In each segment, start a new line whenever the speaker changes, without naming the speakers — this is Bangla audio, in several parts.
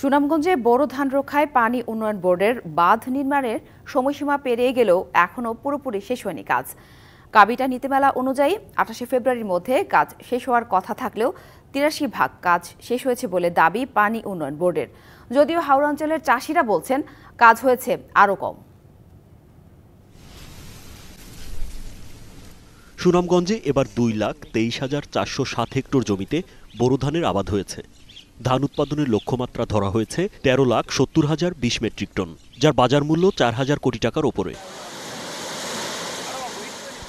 সুনামগঞ্জে বড় ধান রক্ষায় পানি উন্নয়ন বোর্ডের বাঁধ নির্মাণের সময়সীমা পেরিয়ে গেলেও এখনও পুরোপুরি শেষ হয়নি কাজ কাবিটা নীতিমালা অনুযায়ী আঠাশে ফেব্রুয়ারির মধ্যে কাজ শেষ হওয়ার কথা থাকলেও তিরাশি ভাগ কাজ শেষ হয়েছে বলে দাবি পানি উন্নয়ন বোর্ডের যদিও হাওড়া অঞ্চলের চাষিরা বলছেন কাজ হয়েছে আরও কম
সুনামগঞ্জে এবার দুই লাখ তেইশ হাজার চারশো সাত হেক্টর জমিতে বোরো ধানের আবাদ হয়েছে ধান উৎপাদনের লক্ষ্যমাত্রা ধরা হয়েছে তেরো লাখ সত্তর হাজার বিশ মেট্রিক টন যার বাজার মূল্য চার হাজার কোটি টাকার ওপরে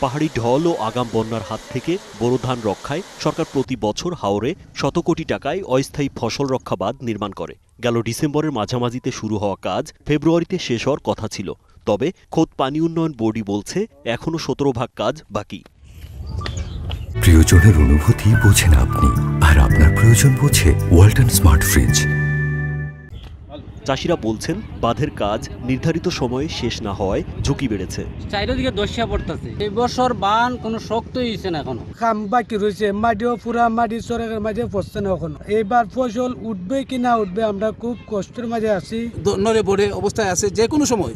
পাহাড়ি ঢল ও আগাম বন্যার হাত থেকে বোরো ধান রক্ষায় সরকার প্রতি বছর হাওরে শত কোটি টাকায় অস্থায়ী ফসল রক্ষা বাঁধ নির্মাণ করে গেল ডিসেম্বরের মাঝামাঝিতে শুরু হওয়া কাজ ফেব্রুয়ারিতে শেষ হওয়ার কথা ছিল তবে খোদ পানি উন্নয়ন বোর্ডই বলছে এখনও সতেরো ভাগ কাজ বাকি প্রিয়জনের অনুভূতি বোঝেন আপনি আর প্রয়োজন বোঝে ওয়ালটন স্মার্ট ফ্রিজ চাষিরা বলছেন বাঁধের কাজ নির্ধারিত সময়ে শেষ না হওয়ায় ঝুঁকি বেড়েছে
চারিদিকে দশিয়া পড়তেছে এই বছর বান কোনো শক্ত হয়েছে না এখনো কাম বাকি রয়েছে মাটিও পুরা মাটি সরকার মাঝে পড়ছে না এখনো এইবার ফসল উঠবে কি না উঠবে আমরা খুব কষ্টের মাঝে আছি নড়ে পড়ে অবস্থায় আছে যে কোনো সময়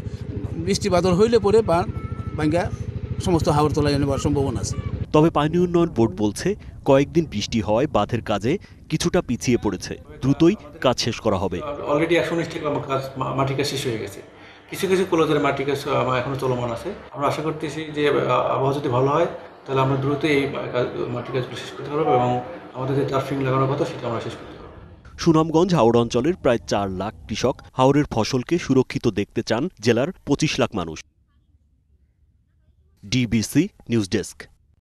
বৃষ্টি বাদল হইলে পরে বান
ভাঙ্গা সমস্ত হাওড় তোলা যেন সম্ভাবনা আছে তবে পানি উন্নয়ন বোর্ড বলছে কয়েকদিন বৃষ্টি হওয়ায় বাঁধের কাজে কিছুটা পিছিয়ে পড়েছে দ্রুতই কাজ শেষ করা হবে
অলরেডি একশো উনিশটি কাজ মাটি কাজ শেষ হয়ে গেছে কিছু কিছু কলেজের মাটি কাজ এখনো চলমান আছে আমরা আশা করতেছি যে আবহাওয়া যদি ভালো হয় তাহলে আমরা দ্রুত এই মাটি কাজগুলো শেষ করতে পারবো এবং আমাদের যে টার্ফিং লাগানোর কথা সেটা আমরা শেষ করতে
সুনামগঞ্জ হাওড় অঞ্চলের প্রায় চার লাখ কৃষক হাওড়ের ফসলকে সুরক্ষিত দেখতে চান জেলার পঁচিশ লাখ মানুষ ডিবিসি নিউজ ডেস্ক